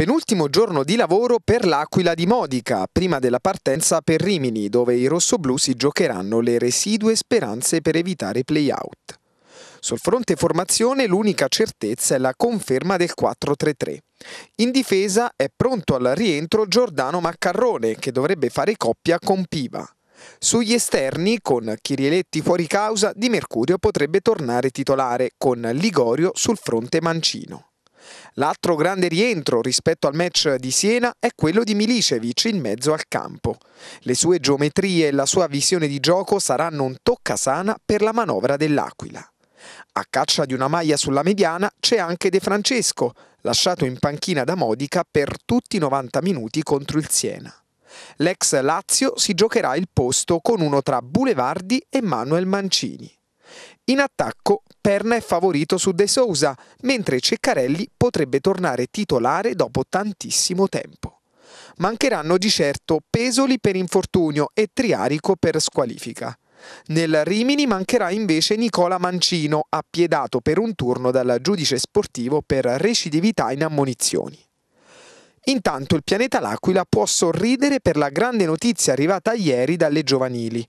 Penultimo giorno di lavoro per l'Aquila di Modica, prima della partenza per Rimini, dove i rossoblù si giocheranno le residue speranze per evitare play-out. Sul fronte formazione l'unica certezza è la conferma del 4-3-3. In difesa è pronto al rientro Giordano Maccarrone, che dovrebbe fare coppia con Piva. Sugli esterni, con Chirieletti fuori causa, Di Mercurio potrebbe tornare titolare, con Ligorio sul fronte mancino. L'altro grande rientro rispetto al match di Siena è quello di Milicevic in mezzo al campo. Le sue geometrie e la sua visione di gioco saranno un toccasana per la manovra dell'Aquila. A caccia di una maglia sulla mediana c'è anche De Francesco, lasciato in panchina da Modica per tutti i 90 minuti contro il Siena. L'ex Lazio si giocherà il posto con uno tra Bulevardi e Manuel Mancini. In attacco Perna è favorito su De Sousa, mentre Ceccarelli potrebbe tornare titolare dopo tantissimo tempo. Mancheranno di certo Pesoli per infortunio e Triarico per squalifica. Nel Rimini mancherà invece Nicola Mancino, appiedato per un turno dal giudice sportivo per recidività in ammonizioni. Intanto il pianeta L'Aquila può sorridere per la grande notizia arrivata ieri dalle giovanili.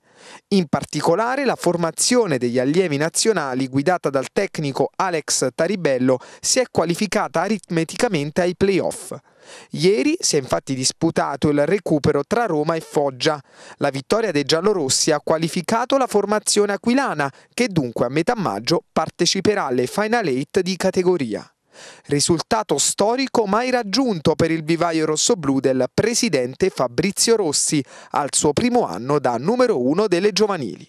In particolare la formazione degli allievi nazionali guidata dal tecnico Alex Taribello si è qualificata aritmeticamente ai playoff. Ieri si è infatti disputato il recupero tra Roma e Foggia. La vittoria dei giallorossi ha qualificato la formazione aquilana che dunque a metà maggio parteciperà alle Final 8 di categoria risultato storico mai raggiunto per il vivaio rossoblu del presidente Fabrizio Rossi al suo primo anno da numero uno delle giovanili.